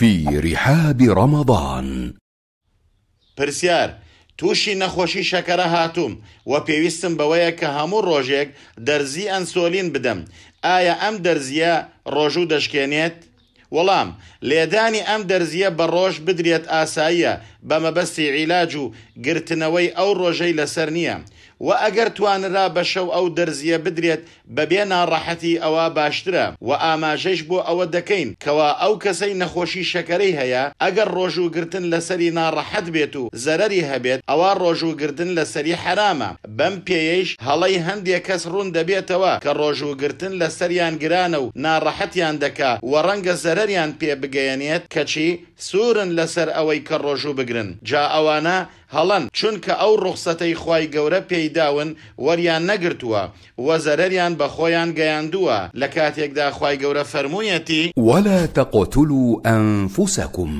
في رحاب رمضان پرسیار تووشی نەخۆشی شەکەرە هاتووم و پێویستم بەوەیە کە هەموو ڕۆژێک دەرزی ئەنسۆلین بدەم ئایا ئەم دەرزیە ڕۆژوو دەشکێنێت؟ وەڵام لێدانی ئەم دەرزیە بە ڕۆژ بدرێت ئاساییە بە مەبەستی عیلاج و گرتنەوەی ئەو ڕۆژەی لەسەر نییە و ئەگەر توانرا بە شەو ئەو دەرزیە بدرێت بەبێ ناڕەحەتی ئەوە باشترە و ئاماژەش بۆ ئەوە دەکەین کەوا ئەو کەسەی نەخۆشی شەکەرەی هەیە ئەگەر ڕۆژوگرتن لەسەری ناڕەحەت بێت و زەرری هەبێت ئەوە ڕۆژوگرتن لەسەری حرامە بەم پێیش هەڵی هەندێک کەس ڕوون دەبێتەوە کە ڕۆژوگرتن لەسەریان گرانە و ناڕەحەتیان دەکا و ڕەنگە زەرریان پێ بگەیەنێت کەچی سوورن لەسەر ئەوەی کە ڕۆژوو بگرن جا ئەوانە هەڵەن چونکە ئەو ڕوخسەتەی خی گەورە پێیداون وەریان نەگرتووە وەزەرەریان بە خۆیان گەیاندووە لە کاتێکدا خی گەورە فەرموویەتی وەلا تەقۆتول و ئەنفوسەکوم